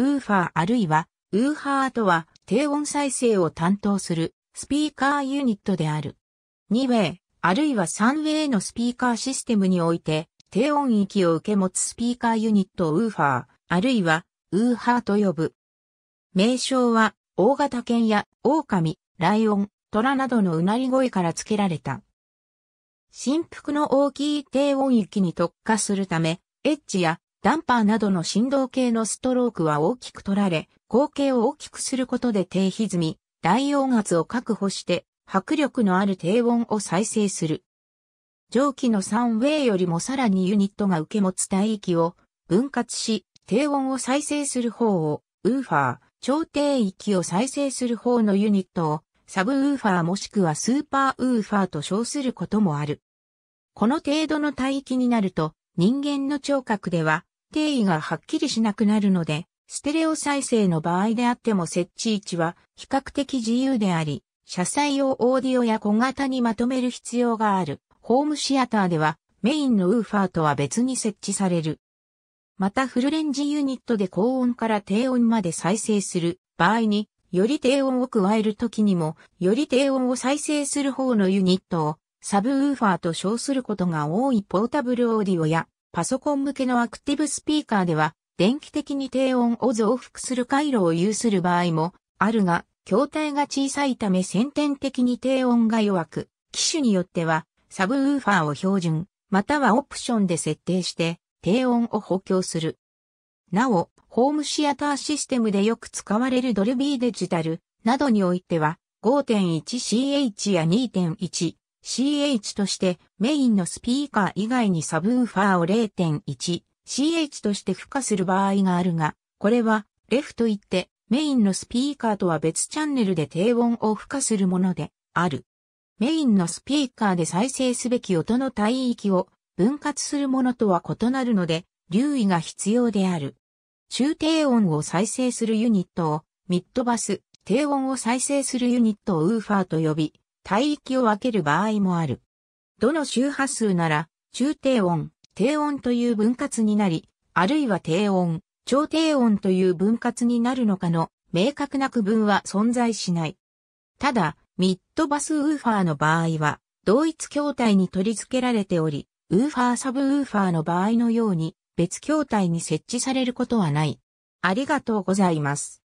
ウーファーあるいは、ウーハーとは低音再生を担当するスピーカーユニットである。2ウェイ、あるいは3ウェイのスピーカーシステムにおいて、低音域を受け持つスピーカーユニットをウーファー、あるいは、ウーハーと呼ぶ。名称は、大型犬や、狼、ライオン、虎などのうなり声から付けられた。振幅の大きい低音域に特化するため、エッジやダンパーなどの振動系のストロークは大きく取られ、口径を大きくすることで低歪み、大音圧を確保して、迫力のある低音を再生する。蒸気の3ウェイよりもさらにユニットが受け持つ帯域を分割し、低音を再生する方を、ウーファー、超低域を再生する方のユニットを、サブウーファーもしくはスーパーウーファーと称することもある。この程度の帯域になると、人間の聴覚では、定位がはっきりしなくなるので、ステレオ再生の場合であっても設置位置は比較的自由であり、車載用オーディオや小型にまとめる必要がある。ホームシアターではメインのウーファーとは別に設置される。またフルレンジユニットで高音から低音まで再生する場合に、より低音を加えるときにも、より低音を再生する方のユニットをサブウーファーと称することが多いポータブルオーディオやパソコン向けのアクティブスピーカーでは、電気的に低音を増幅する回路を有する場合もあるが、筐体が小さいため先天的に低音が弱く、機種によっては、サブウーファーを標準、またはオプションで設定して、低音を補強する。なお、ホームシアターシステムでよく使われるドルビーデジタルなどにおいては、5.1CH や2.1 CH としてメインのスピーカー以外にサブウーファーを 0.1CH として付加する場合があるが、これはレフといってメインのスピーカーとは別チャンネルで低音を付加するものである。メインのスピーカーで再生すべき音の帯域を分割するものとは異なるので留意が必要である。中低音を再生するユニットをミッドバス、低音を再生するユニットをウーファーと呼び、帯域を分ける場合もある。どの周波数なら、中低音、低音という分割になり、あるいは低音、超低音という分割になるのかの明確な区分は存在しない。ただ、ミッドバスウーファーの場合は、同一筐体に取り付けられており、ウーファーサブウーファーの場合のように別筐体に設置されることはない。ありがとうございます。